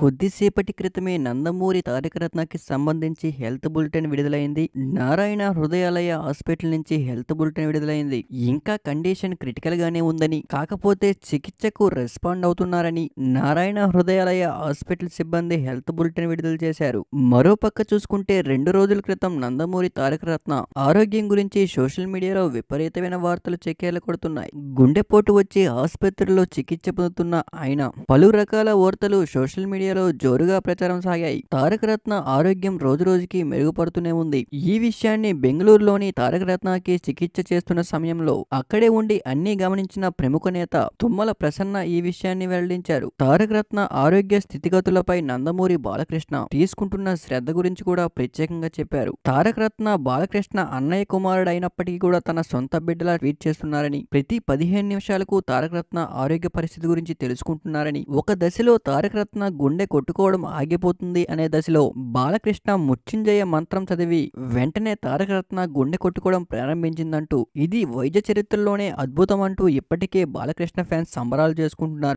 కొద్దిసేపటి క్రితమే నందమూరి తారక రత్నకి సంబంధించి హెల్త్ బులెటిన్ విడుదలైంది నారాయణ హృదయాలయ హాస్పిటల్ నుంచి హెల్త్ బులెటిన్ విడుదలైంది ఇంకా కండిషన్ క్రిటికల్ గానే ఉందని కాకపోతే చికిత్సకు రెస్పాండ్ అవుతున్నారని నారాయణ హృదయాలయ హాస్పిటల్ సిబ్బంది హెల్త్ బులెటిన్ విడుదల చేశారు మరోపక్క చూసుకుంటే రెండు రోజుల క్రితం నందమూరి తారక రత్న ఆరోగ్యం గురించి సోషల్ మీడియాలో విపరీతమైన వార్తలు చెక్కేల కొడుతున్నాయి గుండెపోటు వచ్చి ఆసుపత్రిలో చికిత్స పొందుతున్న ఆయన పలు రకాల వార్తలు సోషల్ మీడియా మీడియాలో జోరుగా ప్రచారం సాగాయి తారక రత్న ఆరోగ్యం రోజురోజుకి మెరుగుపడుతూనే ఉంది ఈ విషయాన్ని బెంగళూరులోని తారక రత్నకి చికిత్స చేస్తున్న సమయంలో అక్కడే ఉండి అన్ని గమనించిన ప్రముఖ నేత తుమ్మల ప్రసన్న ఈ విషయాన్ని వెల్లడించారు తారక రత్న ఆరోగ్య స్థితిగతులపై నందమూరి బాలకృష్ణ తీసుకుంటున్న శ్రద్ధ గురించి కూడా ప్రత్యేకంగా చెప్పారు తారక రత్న బాలకృష్ణ అన్నయ్య కుమారుడైనప్పటికీ కూడా తన సొంత బిడ్డలా ట్వీట్ చేస్తున్నారని ప్రతి పదిహేను నిమిషాలకు తారక రత్న ఆరోగ్య పరిస్థితి గురించి తెలుసుకుంటున్నారని ఒక దశలో తారక రత్న గుండె గుండె కొట్టుకోవడం ఆగిపోతుంది అనే దశలో బాలకృష్ణ ముచ్చింజయ మంత్రం చదివి వెంటనే తారకరత్న గుండె కొట్టుకోవడం ప్రారంభించిందంటూ ఇది వైద్య చరిత్రలోనే అద్భుతం అంటూ ఇప్పటికే బాలకృష్ణ ఫ్యాన్స్ సంబరాలు చేసుకుంటున్నారు